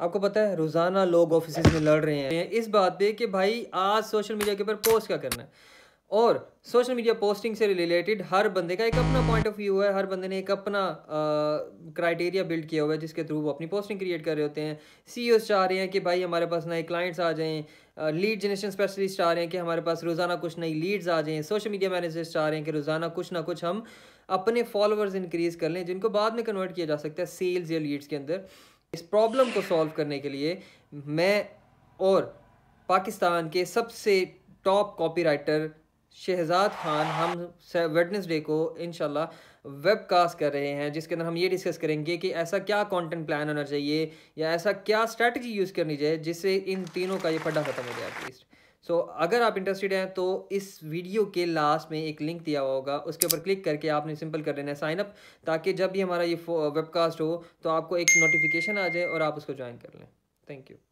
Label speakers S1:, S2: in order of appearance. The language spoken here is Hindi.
S1: आपको पता है रोज़ाना लोग ऑफिस में लड़ रहे हैं इस बात पे कि भाई आज सोशल मीडिया के ऊपर पोस्ट क्या करना है और सोशल मीडिया पोस्टिंग से रिलेटेड हर बंदे का एक अपना पॉइंट ऑफ व्यू है हर बंदे ने एक अपना क्राइटेरिया बिल्ड किया हुआ है जिसके थ्रू वो अपनी पोस्टिंग क्रिएट कर रहे होते हैं सी चाह रहे हैं कि भाई हमारे पास नए क्लाइंट्स आ जाएँ लीड जनरेशन स्पेशलिस्ट चाह रहे हैं कि हमारे पास रोज़ाना कुछ नई लीड्स आ जाएँ सोशल मीडिया मैनेजर्स चाह रहे हैं कि रोज़ाना कुछ ना कुछ हम अपने फॉलोअर्स इंक्रीज़ कर लें जिनको बाद में कन्वर्ट किया जा सकता है सेल्स या लीड्स के अंदर इस प्रॉब्लम को सॉल्व करने के लिए मैं और पाकिस्तान के सबसे टॉप कॉपीराइटर शहजाद खान हम वेडनेसडे को इन वेबकास्ट कर रहे हैं जिसके अंदर हम ये डिस्कस करेंगे कि ऐसा क्या कंटेंट प्लान होना चाहिए या ऐसा क्या स्ट्रेटजी यूज़ करनी चाहिए जिससे इन तीनों का ये फड्डा ख़त्म हो जाए एटलीस्ट सो अगर आप इंटरेस्टेड हैं तो इस वीडियो के लास्ट में एक लिंक दिया हुआ होगा उसके ऊपर क्लिक करके आपने सिंपल कर लेना है साइनअप ताकि जब भी हमारा ये वेबकास्ट हो तो आपको एक नोटिफिकेशन आ जाए और आप उसको ज्वाइन कर लें थैंक यू